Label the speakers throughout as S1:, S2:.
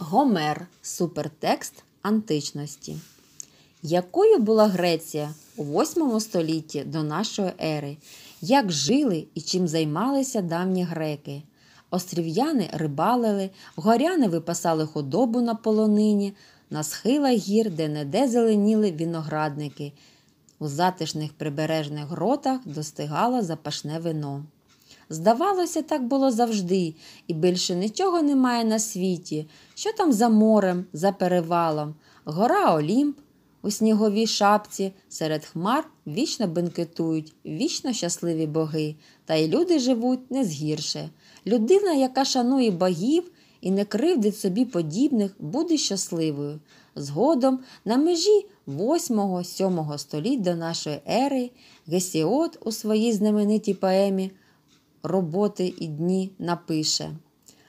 S1: Гомер супертекст античності. Якою була Греція у 8 столітті до нашої ери? Як жили і чим займалися давні греки? Острів'яни рибалили, горяни випасали худобу на полонині, на схилах гір, де не де зеленіли виноградники. У затишних прибережних гротах достигало запашне вино. Здавалося, так було завжди, і більше нічого немає на світі. Що там за морем, за перевалом, гора Олімп у сніговій шапці, серед хмар вічно бенкетують, вічно щасливі боги, та й люди живуть не згірше. Людина, яка шанує богів. І не кривдить собі подібних, буде щасливою. Згодом, на межі 8-7 століть до нашої ери, Гесіот у своїй знаменитій поемі роботи і дні напише.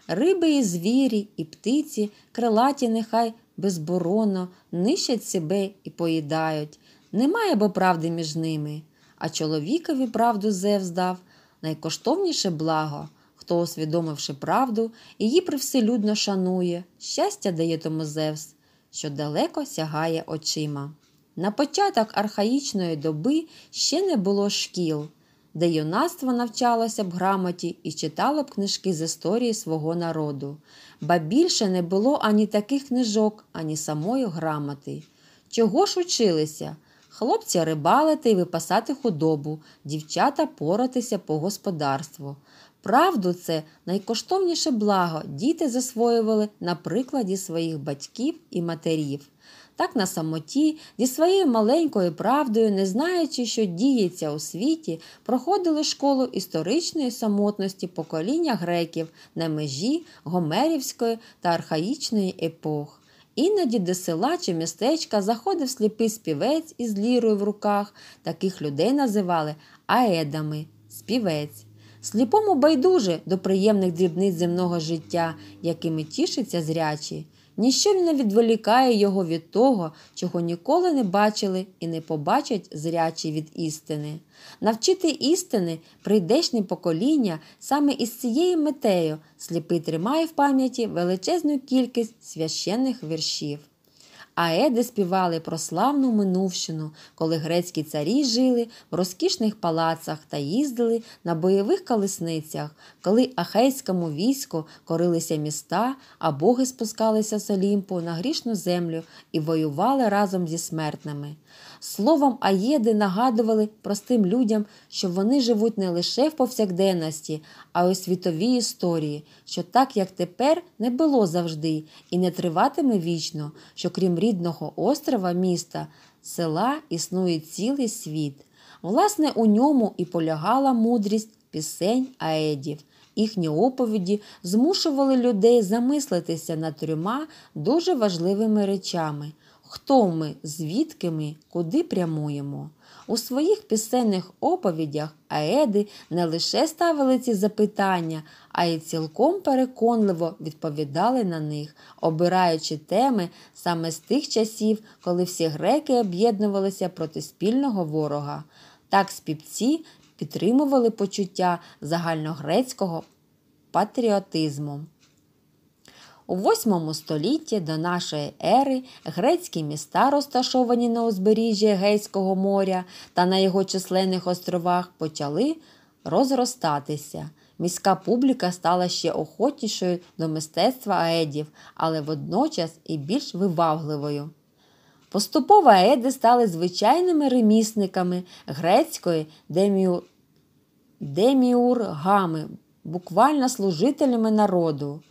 S1: Риби і звірі, і птиці, крилаті, нехай безборонно нищать себе і поїдають. Немає бо правди між ними. А чоловікові правду Зев здав найкоштовніше благо, хто, усвідомивши правду, її привселюдно шанує, щастя дає тому Зевс, що далеко сягає очима. На початок архаїчної доби ще не було шкіл де юнацтво навчалося б грамоті і читало б книжки з історії свого народу, ба більше не було ані таких книжок, ані самої грамоти. Чого ж училися? Хлопці рибалити і випасати худобу, дівчата поратися по господарству. Правду, це найкоштовніше благо діти засвоювали на прикладі своїх батьків і матерів так на самоті, зі своєю маленькою правдою, не знаючи, що діється у світі, проходили школу історичної самотності покоління греків на межі гомерівської та архаїчної епох. Іноді до села чи містечка заходив сліпий співець із лірою в руках. Таких людей називали аедами співець. Сліпому байдуже до приємних дрібниць земного життя, якими тішиться зрячі. Ніщо не відволікає його від того, чого ніколи не бачили і не побачать зрячі від істини. Навчити істини прийдешнє покоління саме із цією метею сліпий тримає в пам'яті величезну кількість священних віршів аеди співали про славну минувщину, коли грецькі царі жили в розкішних палацах та їздили на бойових колесницях, коли ахейському війську корилися міста, а боги спускалися з Олімпу на грішну землю і воювали разом зі смертними. Словом, аєди нагадували простим людям, що вони живуть не лише в повсякденності, а й у світовій історії, що так як тепер не було завжди і не триватиме вічно, що крім рідного острова міста, села існує цілий світ. Власне, у ньому і полягала мудрість пісень аедів. Їхні оповіді змушували людей замислитися над трьома дуже важливими речами. Хто ми, звідки ми, куди прямуємо? У своїх пісенних оповідях аеди не лише ставили ці запитання, а й цілком переконливо відповідали на них, обираючи теми саме з тих часів, коли всі греки об'єднувалися проти спільного ворога. Так співці підтримували почуття загальногрецького патріотизму. У VIII столітті до нашої ери грецькі міста, розташовані на узбережжі Егейського моря та на його численних островах, почали розростатися. Міська публіка стала ще охотнішою до мистецтва аедів, але водночас і більш вивагливою. Поступово аеди стали звичайними ремісниками грецької деміургами, буквально служителями народу.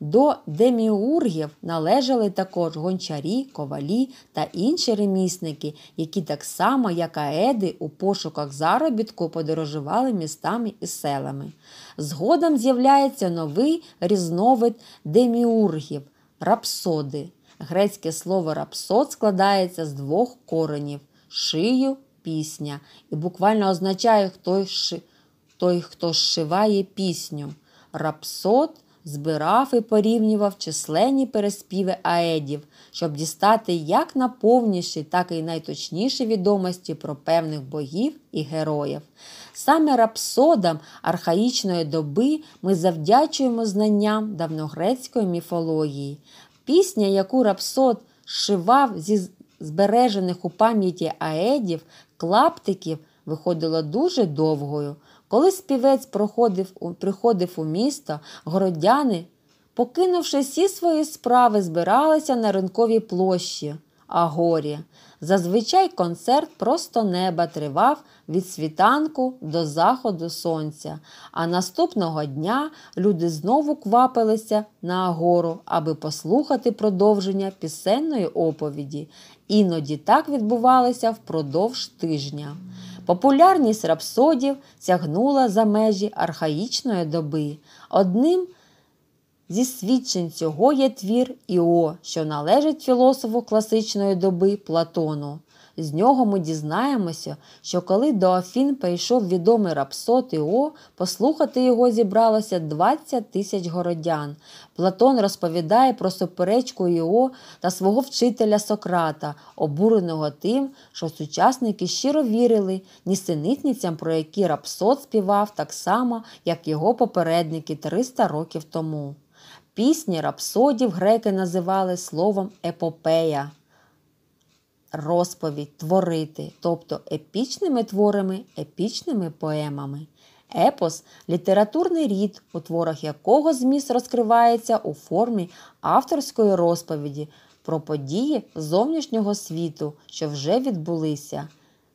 S1: До деміургів належали також гончарі, ковалі та інші ремісники, які так само, як аеди, у пошуках заробітку подорожували містами і селами. Згодом з'являється новий різновид деміургів рапсоди. Грецьке слово рапсод складається з двох коренів шию, пісня, і буквально означає той, хто шиває пісню. Рапсод збирав і порівнював численні переспіви аедів, щоб дістати як наповніші, так і найточніші відомості про певних богів і героїв. Саме рапсодам архаїчної доби ми завдячуємо знанням давногрецької міфології. Пісня, яку рапсод шивав зі збережених у пам'яті аедів, клаптиків, виходила дуже довгою. Коли співець проходив, приходив у місто, городяни, покинувши всі свої справи, збиралися на ринковій площі, а горі. Зазвичай концерт просто неба тривав від світанку до заходу сонця, а наступного дня люди знову квапилися на агору, аби послухати продовження пісенної оповіді. Іноді так відбувалося впродовж тижня. Популярність рапсодів сягнула за межі архаїчної доби. Одним зі свідчень цього є твір Іо, що належить філософу класичної доби Платону. З нього ми дізнаємося, що коли до Афін прийшов відомий рапсот Іо, послухати його зібралося 20 тисяч городян. Платон розповідає про суперечку Іо та свого вчителя Сократа, обуреного тим, що сучасники щиро вірили нісенітницям, про які рапсот співав так само, як його попередники 300 років тому. Пісні рапсодів греки називали словом епопея розповідь творити, тобто епічними творами, епічними поемами. Епос літературний рід, у творах якого зміст розкривається у формі авторської розповіді про події зовнішнього світу, що вже відбулися.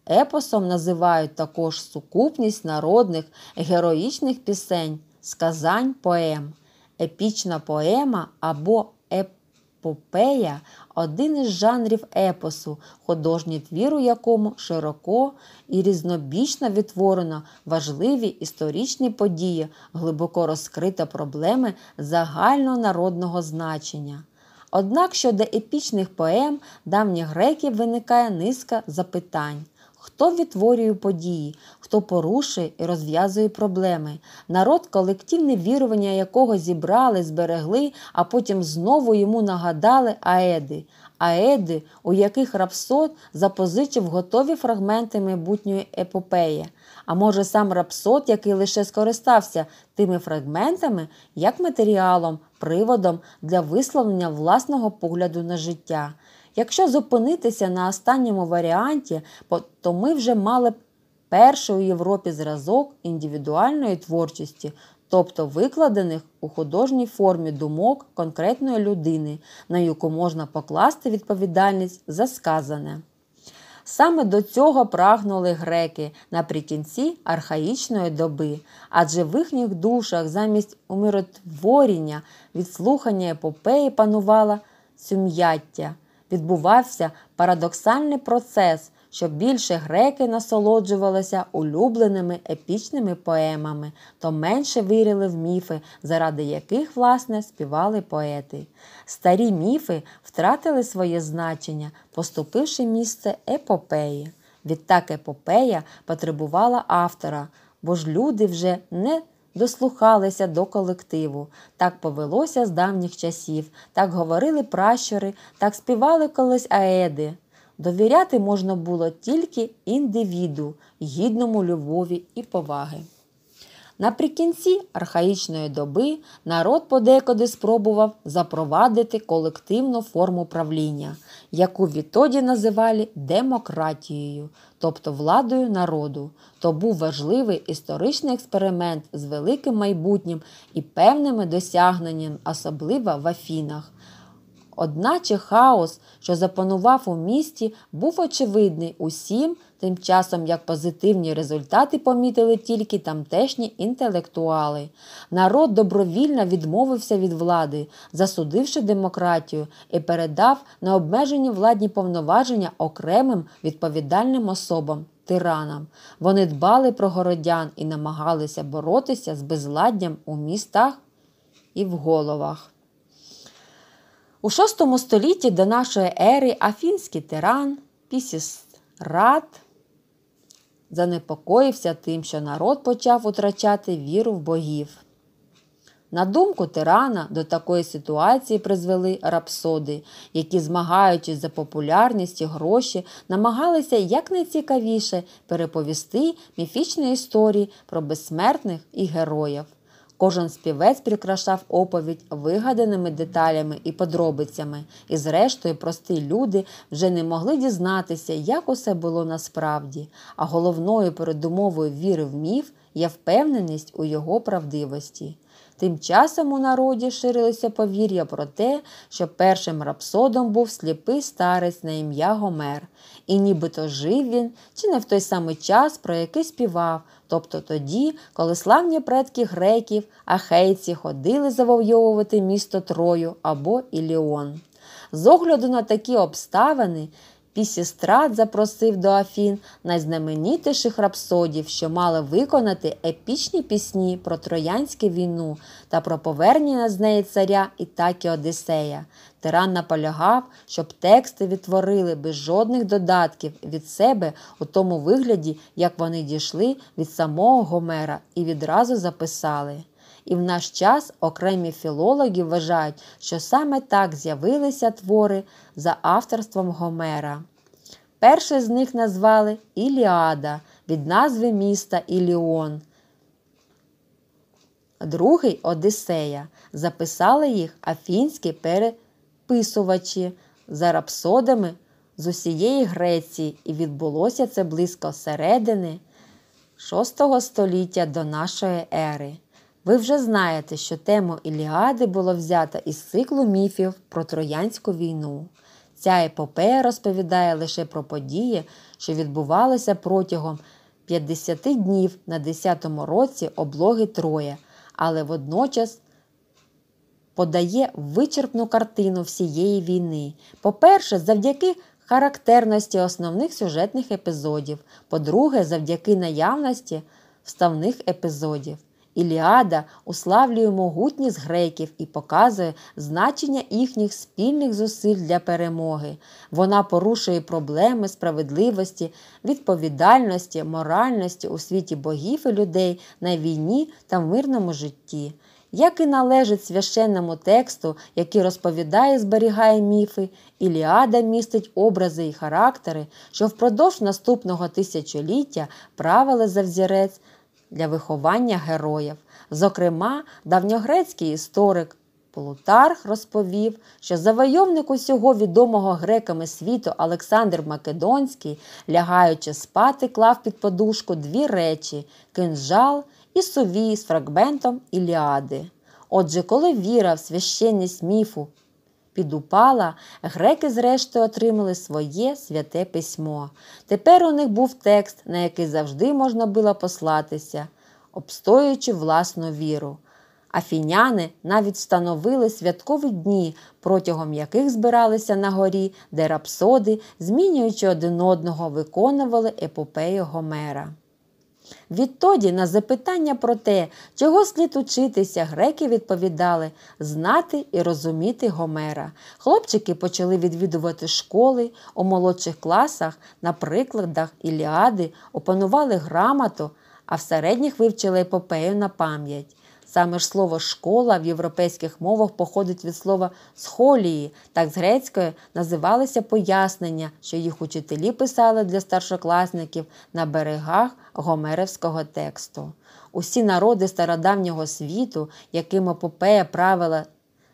S1: Епосом називають також сукупність народних героїчних пісень, сказань поем. Епічна поема або епоема Попея один із жанрів епосу, художній твір, у якому широко і різнобічно відтворено важливі історичні події, глибоко розкрита проблеми загальнонародного значення. Однак щодо епічних поем давніх греків виникає низка запитань. Хто відтворює події, хто порушує і розв'язує проблеми, народ, колективне вірування якого зібрали, зберегли, а потім знову йому нагадали аеди, аеди, у яких рапсод запозичив готові фрагменти майбутньої епопеї. А може сам рапсод, який лише скористався тими фрагментами, як матеріалом, приводом для висловлення власного погляду на життя. Якщо зупинитися на останньому варіанті, то ми вже мали б перший у Європі зразок індивідуальної творчості, тобто викладених у художній формі думок конкретної людини, на яку можна покласти відповідальність за сказане. Саме до цього прагнули греки наприкінці архаїчної доби, адже в їхніх душах замість умиротворення від слухання епопеї панувала сум'яття, відбувався парадоксальний процес, що більше греки насолоджувалися улюбленими епічними поемами, то менше вірили в міфи, заради яких, власне, співали поети. Старі міфи втратили своє значення, поступивши місце епопеї. Відтак епопея потребувала автора, бо ж люди вже не дослухалися до колективу. Так повелося з давніх часів, так говорили пращури, так співали колись аеди. Довіряти можна було тільки індивіду, гідному любові і поваги. Наприкінці архаїчної доби народ подекуди спробував запровадити колективну форму правління, яку відтоді називали демократією, тобто владою народу. То був важливий історичний експеримент з великим майбутнім і певними досягненням, особливо в Афінах. Одначе хаос, що запанував у місті, був очевидний усім, тим часом як позитивні результати помітили тільки тамтешні інтелектуали. Народ добровільно відмовився від влади, засудивши демократію, і передав на обмежені владні повноваження окремим відповідальним особам. Тиранам. Вони дбали про городян і намагалися боротися з безладдям у містах і в головах. У VI столітті до нашої ери афінський тиран Пісіс Рад занепокоївся тим, що народ почав втрачати віру в богів. На думку тирана, до такої ситуації призвели рапсоди, які, змагаючись за популярність і гроші, намагалися якнайцікавіше переповісти міфічні історії про безсмертних і героїв. Кожен співець прикрашав оповідь вигаданими деталями і подробицями, і, зрештою, прості люди вже не могли дізнатися, як усе було насправді, а головною передумовою віри в міф є впевненість у його правдивості. Тим часом у народі ширилися повір'я про те, що першим рапсодом був сліпий старець на ім'я Гомер, і нібито жив він чи не в той самий час, про який співав, тобто тоді, коли славні предки греків, ахейці ходили завойовувати місто Трою або Іліон. З огляду на такі обставини, Пісістрат запросив до Афін найзнаменітіших рапсодів, що мали виконати епічні пісні про Троянську війну та про повернення з неї царя Ітакі Одисея. Тиран наполягав, щоб тексти відтворили без жодних додатків від себе у тому вигляді, як вони дійшли від самого Гомера, і відразу записали і в наш час окремі філологи вважають, що саме так з'явилися твори за авторством Гомера. Перше з них назвали Іліада від назви міста Іліон. Другий Одисея. Записали їх афінські переписувачі за рапсодами з усієї Греції, і відбулося це близько середини VI століття до нашої ери. Ви вже знаєте, що тема Іліади була взята із циклу міфів про Троянську війну. Ця епопея розповідає лише про події, що відбувалися протягом 50 днів на 10-му році облоги Троя, але водночас подає вичерпну картину всієї війни. По-перше, завдяки характерності основних сюжетних епізодів, по-друге, завдяки наявності вставних епізодів. Іліада уславлює могутність греків і показує значення їхніх спільних зусиль для перемоги. Вона порушує проблеми справедливості, відповідальності, моральності у світі богів і людей на війні та в мирному житті. Як і належить священному тексту, який розповідає, і зберігає міфи, Іліада містить образи і характери, що впродовж наступного тисячоліття правила за взірець для виховання героїв. Зокрема, давньогрецький історик Плутарх розповів, що завойовник усього відомого греками світу Олександр Македонський, лягаючи спати, клав під подушку дві речі кинжал і сувій з фрагментом Іліади. Отже, коли віра в священність міфу підупала, греки, зрештою, отримали своє святе письмо. Тепер у них був текст, на який завжди можна було послатися, обстоюючи власну віру. Афіняни навіть встановили святкові дні, протягом яких збиралися на горі, де рапсоди, змінюючи один одного, виконували епопею Гомера. Відтоді на запитання про те, чого слід учитися, греки відповідали знати і розуміти Гомера. Хлопчики почали відвідувати школи у молодших класах, на прикладах Іліади, опанували грамоту, а в середніх вивчили епопею на пам'ять. Саме ж слово школа в європейських мовах походить від слова схолії, так з грецької називалися пояснення, що їх учителі писали для старшокласників на берегах Гомеревського тексту. Усі народи стародавнього світу, яким епопея правила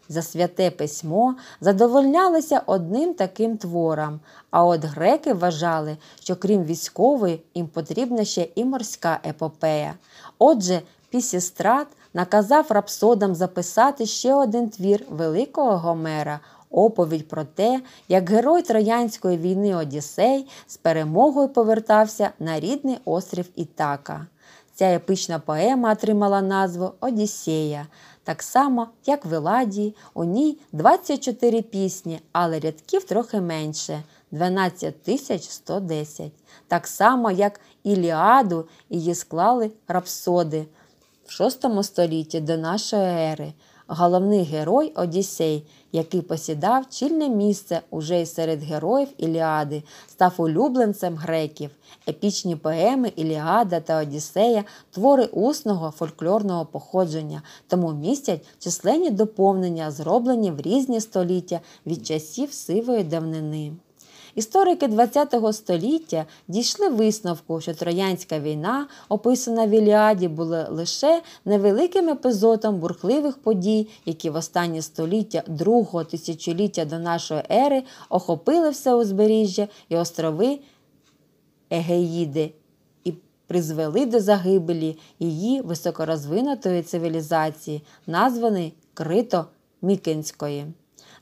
S1: за святе письмо, задовольнялися одним таким твором, а от греки вважали, що крім військової, їм потрібна ще і морська епопея. Отже, після страт наказав рапсодам записати ще один твір Великого Гомера. Оповідь про те, як герой Троянської війни Одіссей з перемогою повертався на рідний острів Ітака. Ця епічна поема отримала назву Одіссея, так само, як в Еладії, у ній 24 пісні, але рядків трохи менше 12110. Так само, як Іліаду її склали рапсоди. В VI столітті до нашої ери головний герой Одіссей, який посідав чільне місце уже й серед героїв Іліади, став улюбленцем греків. Епічні поеми Іліада та Одіссея твори усного фольклорного походження, тому містять численні доповнення, зроблені в різні століття від часів сивої давнини. Історики ХХ століття дійшли висновку, що Троянська війна, описана в Іліаді, була лише невеликим епізодом бурхливих подій, які в останні століття другого тисячоліття до нашої ери охопили все узбережжя і острови Егеїди. і Призвели до загибелі її високорозвинутої цивілізації, названої Крито Мікенської.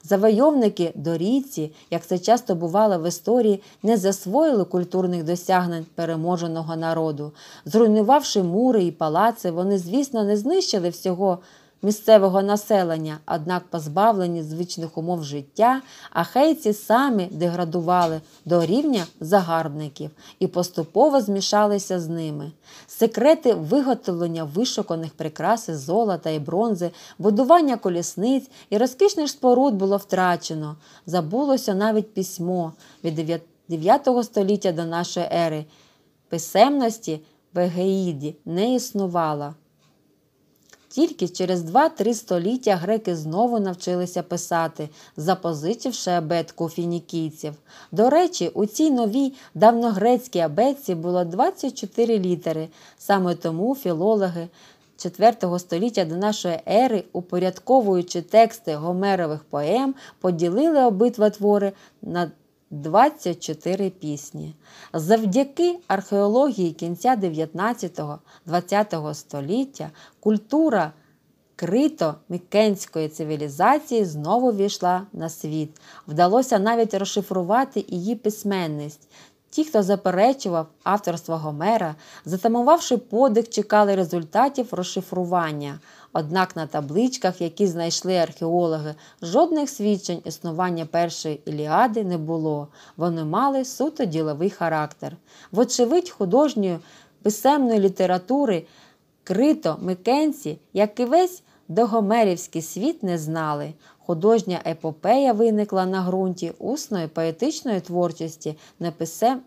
S1: Завойовники дорійці, як це часто бувало в історії, не засвоїли культурних досягнень переможеного народу. Зруйнувавши мури і палаци, вони, звісно, не знищили всього місцевого населення, однак позбавлені звичних умов життя, ахейці самі деградували до рівня загарбників і поступово змішалися з ними. Секрети виготовлення вишуканих прикраси із золота і бронзи, будування колісниць і розкішних споруд було втрачено. Забулося навіть письмо від 9 століття до нашої ери. Писемності в Егеїді не існувало. Тільки через 2-3 століття греки знову навчилися писати, запозичивши абетку фінікійців. До речі, у цій новій давногрецькій абетці було 24 літери. Саме тому філологи. 4 століття до нашої ери, упорядковуючи тексти гомерових поем, поділили обидва твори на 24 пісні. Завдяки археології кінця 19-20 століття культура крито мікенської цивілізації знову війшла на світ. Вдалося навіть розшифрувати її письменність. Ті, хто заперечував авторство Гомера, затамувавши подих, чекали результатів розшифрування. Однак на табличках, які знайшли археологи, жодних свідчень існування першої Іліади не було. Вони мали суто діловий характер. Вочевидь, художньої писемної літератури крито Микенці, як і весь догомерівський світ, не знали. Художня епопея виникла на ґрунті усної поетичної творчості, написем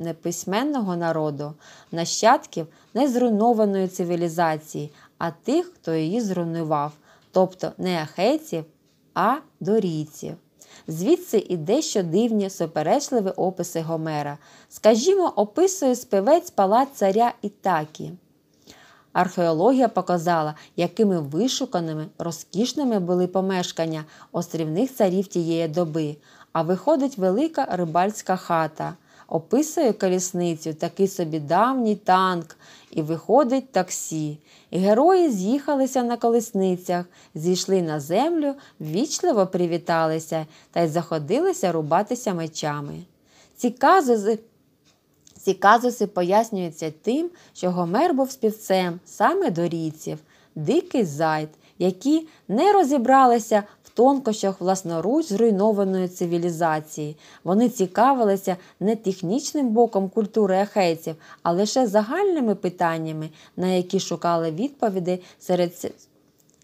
S1: неписьменного народу, нащадків незруйнованої цивілізації, а тих, хто її зруйнував, тобто не ахейців, а дорійців. Звідси і дещо дивні суперечливі описи Гомера. Скажімо, описує співець палац царя Ітакі. Археологія показала, якими вишуканими, розкішними були помешкання острівних царів тієї доби, а виходить велика рибальська хата, описує колісницю такий собі давній танк і виходить таксі. І Герої з'їхалися на колісницях, зійшли на землю, ввічливо привіталися та й заходилися рубатися мечами. Ці казуси ці казуси пояснюються тим, що Гомер був співцем саме до дорійців, дикий зайд, які не розібралися тонкощах власноруч зруйнованої цивілізації. Вони цікавилися не технічним боком культури ахейців, а лише загальними питаннями, на які шукали відповіді серед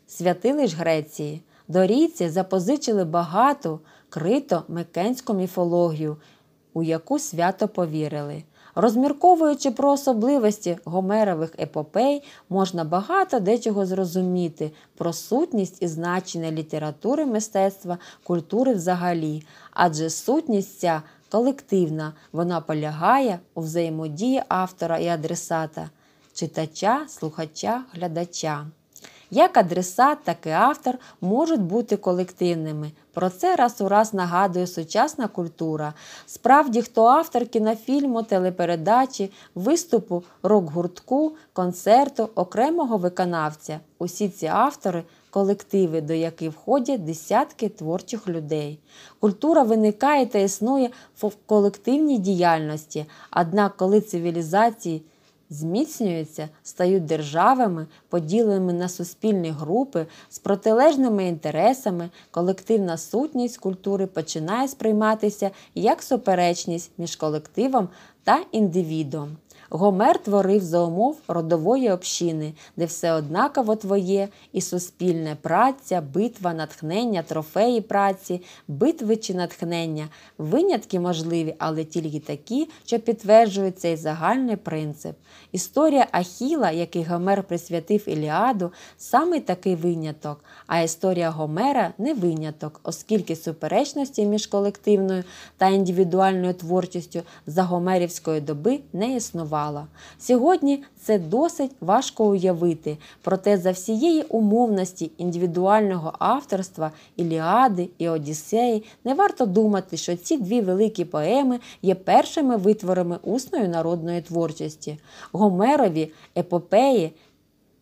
S1: святилищ Греції. Дорійці запозичили багату крито микенську міфологію, у яку свято повірили. Розмірковуючи про особливості гомерових епопей, можна багато дечого зрозуміти про сутність і значення літератури, мистецтва, культури взагалі, адже сутність ця колективна, вона полягає у взаємодії автора і адресата, читача, слухача, глядача. Як адресат, так і автор можуть бути колективними. Про це раз у раз нагадує сучасна культура. Справді, хто автор кінофільму, телепередачі, виступу, рок-гуртку, концерту, окремого виконавця. Усі ці автори колективи, до яких входять десятки творчих людей. Культура виникає та існує в колективній діяльності, однак коли цивілізації зміцнюються, стають державами, поділеними на суспільні групи з протилежними інтересами, колективна сутність культури починає сприйматися як суперечність між колективом та індивідом. Гомер творив за умов родової общини, де все однаково твоє, і суспільне праця, битва, натхнення, трофеї праці, битви чи натхнення, винятки можливі, але тільки такі, що підтверджують цей загальний принцип. Історія Ахіла, який Гомер присвятив Іліаду, саме такий виняток, а історія Гомера не виняток, оскільки суперечності між колективною та індивідуальною творчістю за гомерівської доби не існувало існувала. Сьогодні це досить важко уявити, проте за всієї умовності індивідуального авторства Іліади і Одіссеї не варто думати, що ці дві великі поеми є першими витворами усної народної творчості. Гомерові епопеї.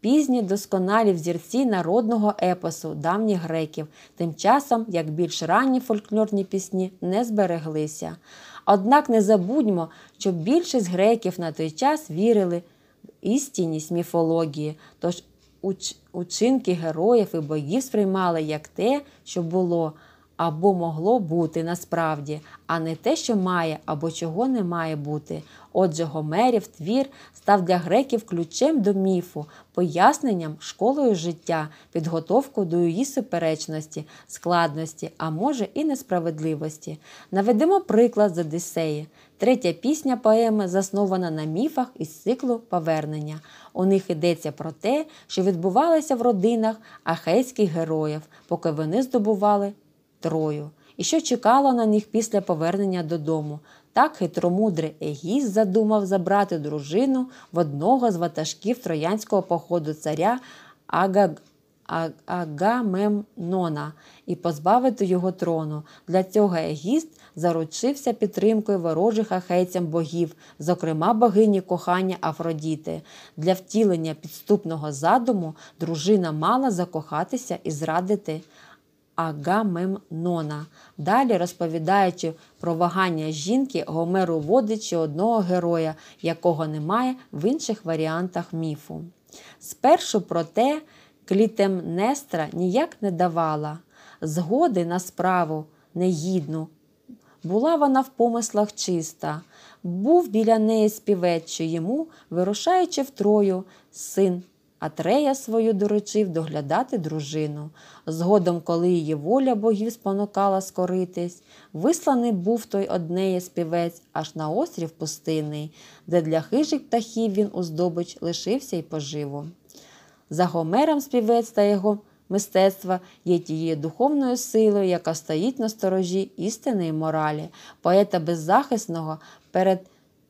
S1: Пізні досконалі взірці народного епосу давніх греків, тим часом як більш ранні фольклорні пісні не збереглися. Однак не забудьмо, що більшість греків на той час вірили в істинність міфології, тож уч... учинки героїв і богів сприймали як те, що було або могло бути насправді, а не те, що має або чого не має бути. Отже, Гомерів твір став для греків ключем до міфу, поясненням, школою життя, підготовкою до її суперечності, складності, а може і несправедливості. Наведемо приклад з Одисеї. Третя пісня поеми заснована на міфах із циклу повернення. У них йдеться про те, що відбувалося в родинах ахейських героїв, поки вони здобували Трою, і що чекало на них після повернення додому. Так хитромудрий Егіс задумав забрати дружину в одного з ватажків троянського походу царя Ага... Агамемнона і позбавити його трону. Для цього Егіст заручився підтримкою ворожих ахейцям богів, зокрема богині кохання Афродіти. Для втілення підступного задуму дружина мала закохатися і зрадити Агамемнона. Далі, розповідаючи про вагання жінки, Гомер уводить ще одного героя, якого немає в інших варіантах міфу. Спершу про те, Клітемнестра ніяк не давала згоди на справу негідну. Була вона в помислах чиста, був біля неї співець, що йому, вирушаючи в Трою, син Атрея свою доручив доглядати дружину. Згодом, коли її воля богів спонукала скоритись, висланий був той однеє співець аж на острів пустинний, де для хижих птахів він у здобич лишився й поживу. За Гомером співець та його мистецтва є тією духовною силою, яка стоїть на сторожі істини і моралі, поета беззахисного перед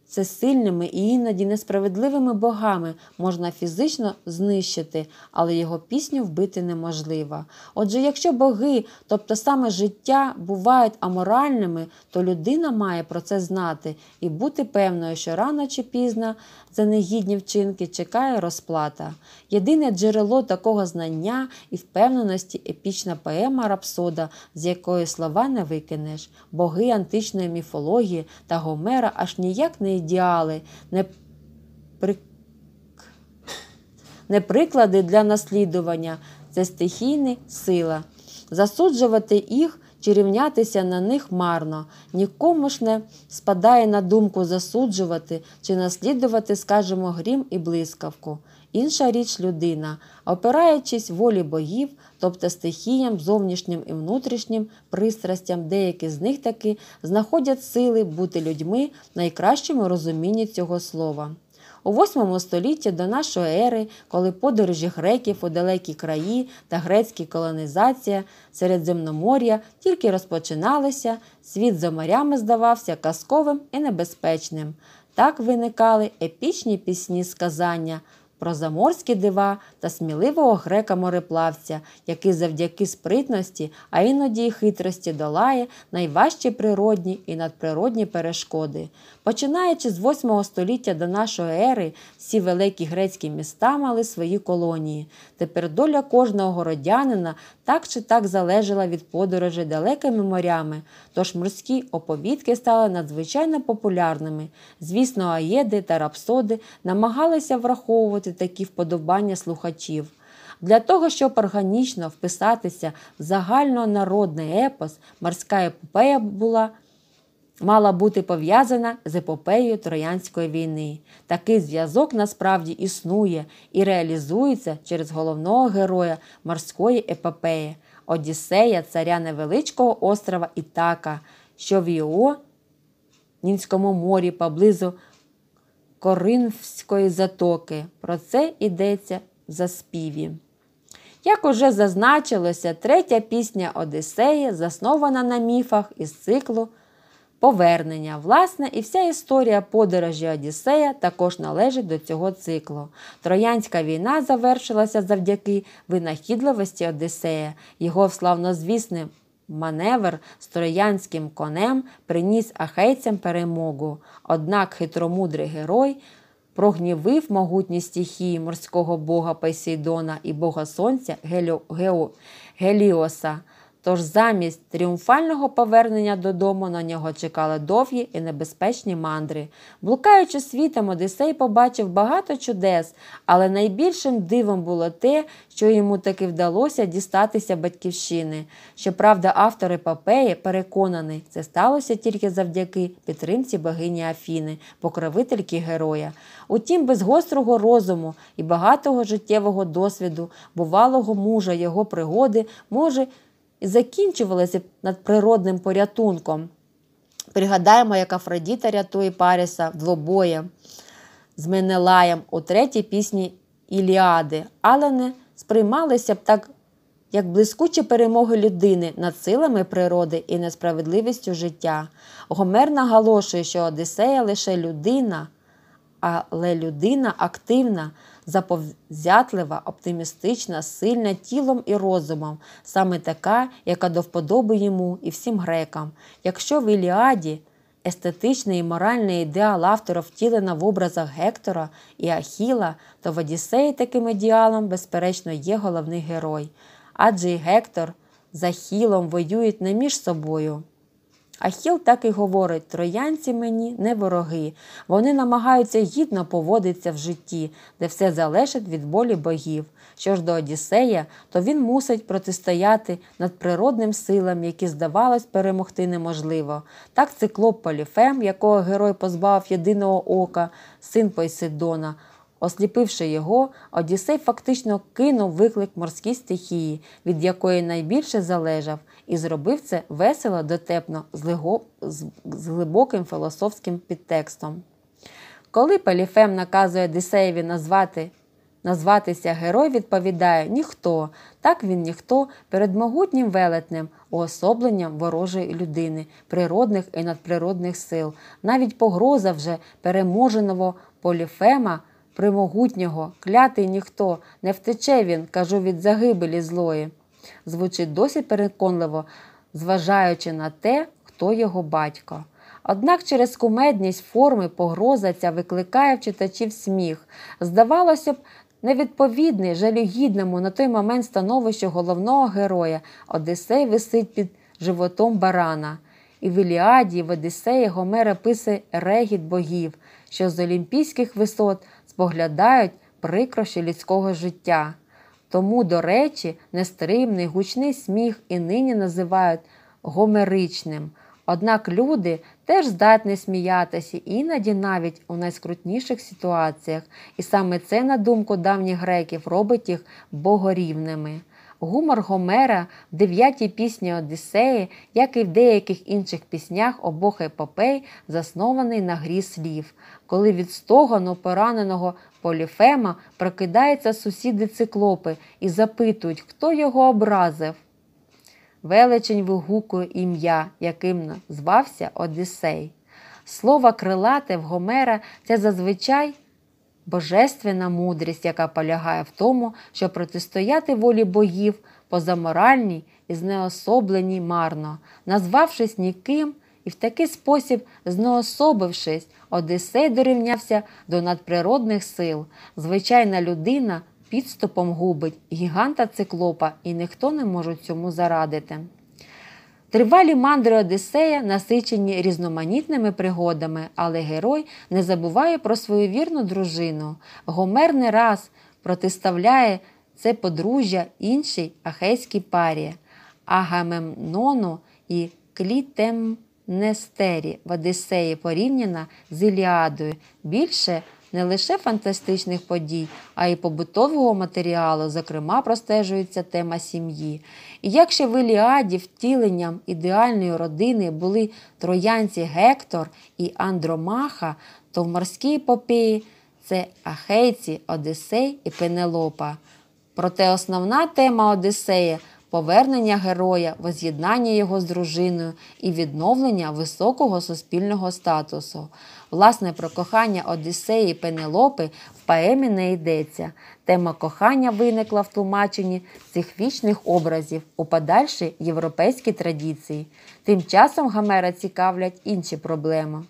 S1: це сильними і іноді несправедливими богами можна фізично знищити, але його пісню вбити неможливо. Отже, якщо боги, тобто саме життя, бувають аморальними, то людина має про це знати і бути певною, що рано чи пізно за негідні вчинки чекає розплата. Єдине джерело такого знання і впевненості епічна поема Рапсода, з якої слова не викинеш, боги античної міфології та Гомера аж ніяк не ідеали, не, при... не приклади для наслідування це стихійна сила. Засуджувати їх чи рівнятися на них марно, нікому ж не спадає на думку засуджувати чи наслідувати, скажімо, грім і блискавку. Інша річ людина, опираючись волі богів, тобто стихіям, зовнішнім і внутрішнім пристрастям, деякі з них таки знаходять сили бути людьми в найкращому розумінні цього слова. У VIII столітті до нашої ери, коли подорожі греків у далекі краї та грецькі колонізація Середземномор'я тільки розпочиналися, світ за морями здавався казковим і небезпечним. Так виникали епічні пісні сказання про заморські дива та сміливого грека-мореплавця, який завдяки спритності, а іноді й хитрості долає найважчі природні і надприродні перешкоди. Починаючи з 8 століття до нашої ери, всі великі грецькі міста мали свої колонії. Тепер доля кожного городянина так чи так залежала від подорожей далекими морями, тож морські оповідки стали надзвичайно популярними. Звісно, аєди та рапсоди намагалися враховувати висловлювати такі вподобання слухачів. Для того, щоб органічно вписатися в загальнонародний епос, морська епопея була. Мала бути пов'язана з епопеєю Троянської війни. Такий зв'язок насправді існує і реалізується через головного героя морської епопеї Одіссея царя невеличкого острова Ітака, що в Іо Нінському морі поблизу Коринфської затоки. Про це йдеться в заспіві. Як уже зазначилося, третя пісня Одиссея заснована на міфах із циклу Повернення. Власне, і вся історія подорожі Одіссея також належить до цього циклу. Троянська війна завершилася завдяки винахідливості Одіссея, його славнозвісним Маневр з троянським конем приніс ахейцям перемогу, однак хитромудрий герой прогнівив могутні стихії морського бога Посейдона і бога Сонця Геліо... Гео... Геліоса. Тож замість тріумфального повернення додому на нього чекали довгі і небезпечні мандри. Блукаючи світом, Одисей побачив багато чудес, але найбільшим дивом було те, що йому таки вдалося дістатися батьківщини. Щоправда, автори папеї переконаний, це сталося тільки завдяки підтримці богині Афіни, покровительки героя. Утім, без гострого розуму і багатого життєвого досвіду, бувалого мужа його пригоди може і закінчувалися надприродним порятунком. Пригадаємо, як Афродіта рятує Паріса в з Менелаєм у третій пісні Іліади, але не сприймалися б так, як блискучі перемоги людини над силами природи і несправедливістю життя. Гомер наголошує, що Одисея лише людина, але людина активна заповзятлива, оптимістична, сильна тілом і розумом, саме така, яка до вподоби йому і всім грекам. Якщо в Іліаді естетичний і моральний ідеал автора втілена в образах Гектора і Ахіла, то в Одіссеї таким ідеалом, безперечно, є головний герой. Адже і Гектор з Ахілом воюють не між собою. Ахіл так і говорить троянці мені не вороги. Вони намагаються гідно поводитися в житті, де все залежить від болі богів. Що ж до Одіссея, то він мусить протистояти над природним силам, які, здавалось, перемогти неможливо. Так циклоп Поліфем, якого герой позбавив єдиного ока, син Пойсидона. Осліпивши його, Одіссей фактично кинув виклик морській стихії, від якої найбільше залежав, і зробив це весело, дотепно, з глибоким філософським підтекстом. Коли Поліфем наказує Одіссеєві назвати, назватися герой, відповідає ніхто, так він ніхто перед могутнім велетнем, уособленням ворожої людини, природних і надприродних сил. Навіть погроза вже переможеного поліфема. Примогутнього, клятий ніхто, не втече він, кажу, від загибелі злої. Звучить досі переконливо, зважаючи на те, хто його батько. Однак через кумедність форми погроза ця викликає в читачів сміх. Здавалося б, невідповідний жалюгідному на той момент становищу головного героя Одисей висить під животом барана. І в Іліаді, і в Одисеї Гомера описує регіт богів, що з олімпійських висот споглядають прикроші людського життя. Тому, до речі, нестримний гучний сміх і нині називають гомеричним. Однак люди теж здатні сміятися іноді навіть у найскрутніших ситуаціях, і саме це, на думку давніх греків, робить їх богорівними. Гумор Гомера в дев'ятій пісні Одіссеї, як і в деяких інших піснях обох епопей, заснований на грі слів, коли від стогону пораненого поліфема прокидаються сусіди циклопи і запитують, хто його образив. Величень вигукує ім'я, яким назвався Одіссей. Слово крилате в Гомера це зазвичай божественна мудрість, яка полягає в тому, щоб протистояти волі богів позаморальній і знеособленій марно, назвавшись ніким. І в такий спосіб, знеособившись, Одисей дорівнявся до надприродних сил. Звичайна людина підступом губить гіганта циклопа, і ніхто не може цьому зарадити. Тривалі мандри Одіссея насичені різноманітними пригодами, але герой не забуває про свою вірну дружину. Гомер не раз протиставляє це подружжя іншій ахейській парі Агамемнону і Клітемнестері в Одіссеї порівняна з Іліадою. Більше – не лише фантастичних подій, а й побутового матеріалу, зокрема, простежується тема сім'ї. І якщо в Іліаді втіленням ідеальної родини були троянці Гектор і Андромаха, то в морській попії це Ахейці, Одисей і Пенелопа. Проте основна тема Одисея повернення героя, воз'єднання його з дружиною і відновлення високого суспільного статусу. Власне, про кохання Одіссеї Пенелопи в поемі не йдеться. Тема кохання виникла в тлумаченні цих вічних образів у подальшій європейській традиції. Тим часом гамера цікавлять інші проблеми.